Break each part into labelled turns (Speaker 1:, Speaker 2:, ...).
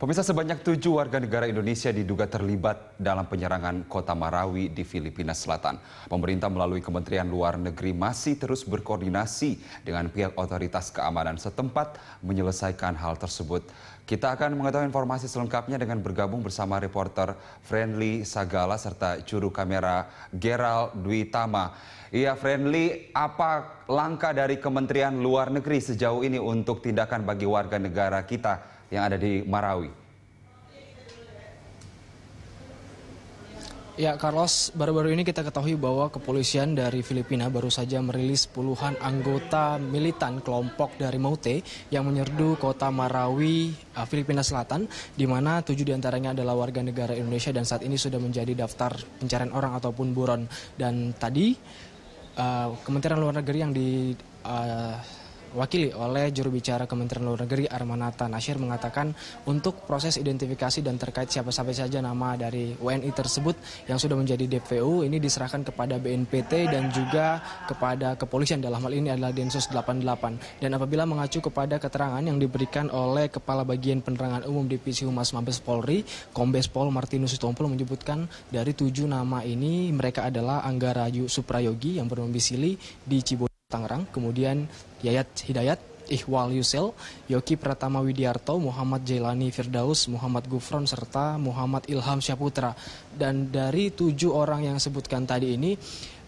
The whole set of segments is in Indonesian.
Speaker 1: Pemirsa sebanyak tujuh warga negara Indonesia diduga terlibat dalam penyerangan kota Marawi di Filipina Selatan. Pemerintah melalui Kementerian Luar Negeri masih terus berkoordinasi dengan pihak otoritas keamanan setempat menyelesaikan hal tersebut. Kita akan mengetahui informasi selengkapnya dengan bergabung bersama reporter Friendly Sagala serta juru kamera Gerald Dwi Tama. Iya Friendly, apa langkah dari Kementerian Luar Negeri sejauh ini untuk tindakan bagi warga negara kita yang ada di Marawi?
Speaker 2: Ya, Carlos, baru-baru ini kita ketahui bahwa kepolisian dari Filipina baru saja merilis puluhan anggota militan kelompok dari Maute yang menyerdu kota Marawi, eh, Filipina Selatan, di mana tujuh diantaranya adalah warga negara Indonesia dan saat ini sudah menjadi daftar pencarian orang ataupun buron. Dan tadi, uh, Kementerian Luar Negeri yang di... Uh, diwakili oleh juru bicara Kementerian Luar Negeri Armanata Nasir mengatakan untuk proses identifikasi dan terkait siapa saja nama dari WNI tersebut yang sudah menjadi DPU ini diserahkan kepada BNPT dan juga kepada kepolisian dalam hal ini adalah Densus 88 dan apabila mengacu kepada keterangan yang diberikan oleh Kepala Bagian Penerangan Umum Divisi Humas Mabes Polri Kombes Pol Martinus Sitompul menyebutkan dari tujuh nama ini mereka adalah Anggara Suprayogi yang berdomisili di Cibodas Tangerang, kemudian Yayat Hidayat, Ihwal Yusel, Yoki Pratama Widiarto, Muhammad Jailani Firdaus, Muhammad Gufron, serta Muhammad Ilham Syaputra. Dan dari tujuh orang yang sebutkan tadi ini,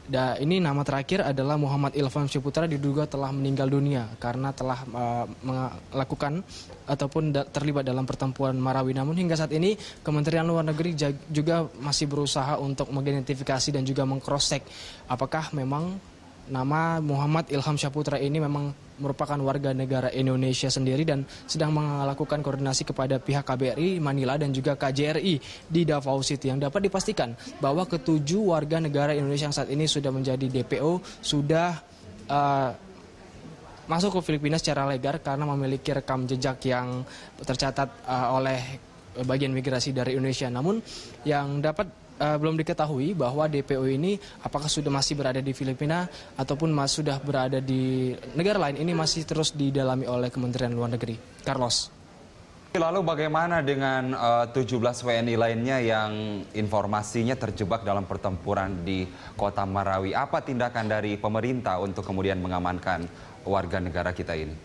Speaker 2: Da, ini nama terakhir adalah Muhammad Ilham Syaputra diduga telah meninggal dunia karena telah uh, melakukan ataupun da, terlibat dalam pertempuran Marawi. Namun hingga saat ini Kementerian Luar Negeri juga masih berusaha untuk mengidentifikasi dan juga mengcross-check apakah memang nama Muhammad Ilham Syaputra ini memang merupakan warga negara Indonesia sendiri dan sedang melakukan koordinasi kepada pihak KBRI Manila dan juga KJRI di Davao City yang dapat dipastikan bahwa ketujuh warga negara Indonesia yang saat ini sudah menjadi DPO sudah uh, masuk ke Filipina secara legal karena memiliki rekam jejak yang tercatat uh, oleh bagian migrasi dari Indonesia. Namun yang dapat uh, belum diketahui bahwa DPO ini apakah sudah masih berada di Filipina ataupun masih sudah berada di negara lain ini masih terus didalami oleh Kementerian Luar Negeri. Carlos.
Speaker 1: Lalu bagaimana dengan uh, 17 WNI lainnya yang informasinya terjebak dalam pertempuran di kota Marawi? Apa tindakan dari pemerintah untuk kemudian mengamankan warga negara kita ini?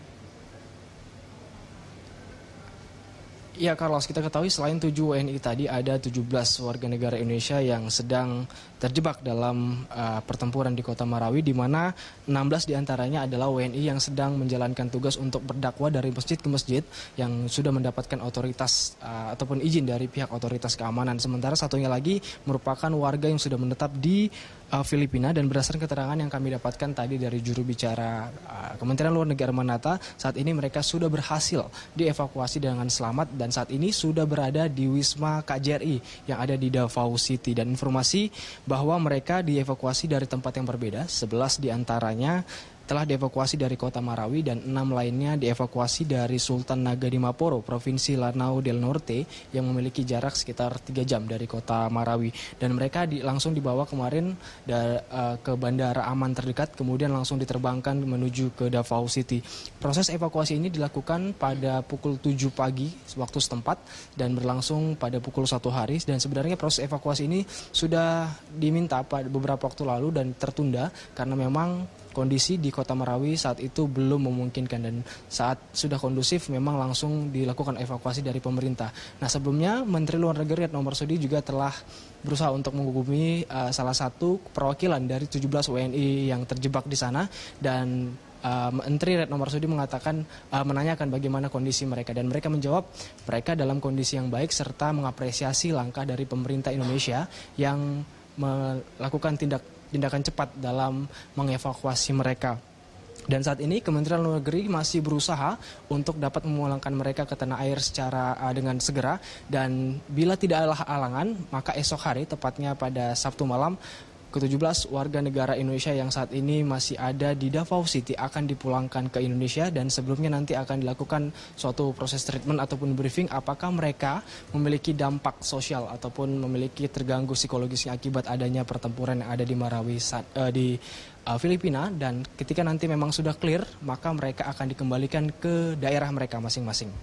Speaker 2: Ya Carlos, kita ketahui selain 7 WNI tadi ada 17 warga negara Indonesia yang sedang terjebak dalam uh, pertempuran di kota Marawi di mana 16 diantaranya adalah WNI yang sedang menjalankan tugas untuk berdakwah dari masjid ke masjid yang sudah mendapatkan otoritas uh, ataupun izin dari pihak otoritas keamanan. Sementara satunya lagi merupakan warga yang sudah menetap di uh, Filipina dan berdasarkan keterangan yang kami dapatkan tadi dari juru bicara uh, Kementerian Luar Negeri Manata, saat ini mereka sudah berhasil dievakuasi dengan selamat dan saat ini sudah berada di Wisma KJRI yang ada di Davao City dan informasi bahwa mereka dievakuasi dari tempat yang berbeda, 11 diantaranya telah dievakuasi dari kota Marawi dan enam lainnya dievakuasi dari Sultan Naga di Maporo, Provinsi Lanao del Norte yang memiliki jarak sekitar 3 jam dari kota Marawi. Dan mereka di, langsung dibawa kemarin da, uh, ke bandara aman terdekat kemudian langsung diterbangkan menuju ke Davao City. Proses evakuasi ini dilakukan pada pukul 7 pagi waktu setempat dan berlangsung pada pukul 1 hari dan sebenarnya proses evakuasi ini sudah diminta pada beberapa waktu lalu dan tertunda karena memang kondisi di Kota Marawi saat itu belum memungkinkan dan saat sudah kondusif memang langsung dilakukan evakuasi dari pemerintah. Nah sebelumnya Menteri Luar Negeri Retno Marsudi juga telah berusaha untuk menghubungi uh, salah satu perwakilan dari 17 WNI yang terjebak di sana dan uh, Menteri Retno Marsudi mengatakan uh, menanyakan bagaimana kondisi mereka dan mereka menjawab mereka dalam kondisi yang baik serta mengapresiasi langkah dari pemerintah Indonesia yang melakukan tindak tindakan cepat dalam mengevakuasi mereka. Dan saat ini Kementerian Luar Negeri masih berusaha untuk dapat memulangkan mereka ke tanah air secara uh, dengan segera dan bila tidak ada halangan maka esok hari tepatnya pada Sabtu malam ke-17 warga negara Indonesia yang saat ini masih ada di Davao City akan dipulangkan ke Indonesia dan sebelumnya nanti akan dilakukan suatu proses treatment ataupun briefing apakah mereka memiliki dampak sosial ataupun memiliki terganggu psikologis akibat adanya pertempuran yang ada di Marawi saat, uh, di uh, Filipina dan ketika nanti memang sudah clear maka mereka akan dikembalikan ke daerah mereka masing-masing.